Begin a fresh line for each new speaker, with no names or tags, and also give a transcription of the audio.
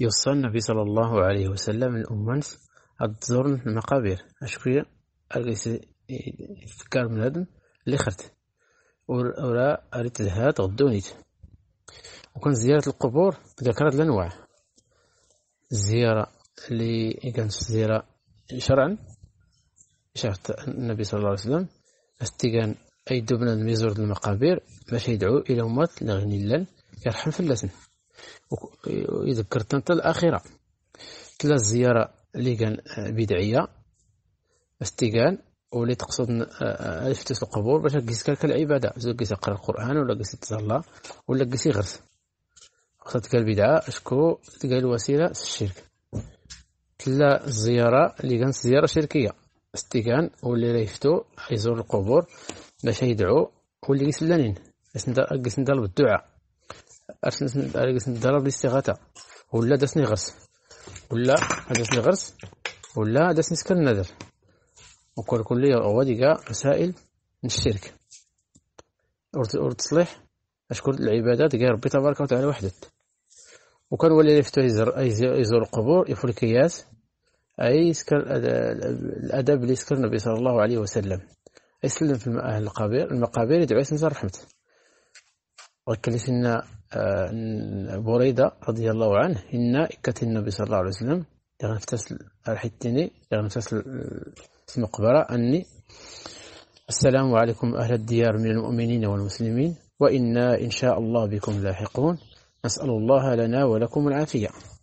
يوصل النبي صلى الله عليه وسلم الأمانس أد تزور المقابر أشكويا أجلس يفكر من هذا اللي خرت ورا أريد لها تغدونيت وكان زيارة القبور ذكرت الأنواع الزيارة اللي كانت زيارة شرعا شرط النبي صلى الله عليه وسلم استيقان أي دبنا يزور المقابر باش يدعو إلى أمات لغني الله يرحم اللسن ويذكر انت الاخيره تلا الزياره اللي كان بدعيه استيقان واللي تقصد الفتس آه، آه، القبور باش كيس كلك العباده زو كيس يقرا القران ولا كيس يتصلى ولا كيس يغرس خصك البدعه اشكو تلقى الوسيله الشرك تلا الزياره اللي كانت زياره شركيه استيقان واللي ريفتو يزور القبور باش يدعو واللي يسلانين كيس دار بالدعاء ارسنت ضرب الاستغاثه ولا داسني غرس ولا داسني غرس ولا داسني سكر النذر وكل كلية هو ديكا مسائل من الشرك ورد تصليح اشكر العبادات كاع ربي تبارك وتعالى وحدت وكان ولا يفتو يزور القبور كياس اي يسكر الادب اللي سكر النبي صلى الله عليه وسلم يسلم في المقابر المقابر يدعو اسم رحمته وكلسنا آه، بريدة رضي الله عنه إن إكت النبي صلى الله عليه وسلم يغنفتس الحتيني يغنفتس المقبرة أني السلام عليكم أهل الديار من المؤمنين والمسلمين وإنا إن شاء الله بكم لاحقون نسأل الله لنا ولكم العافية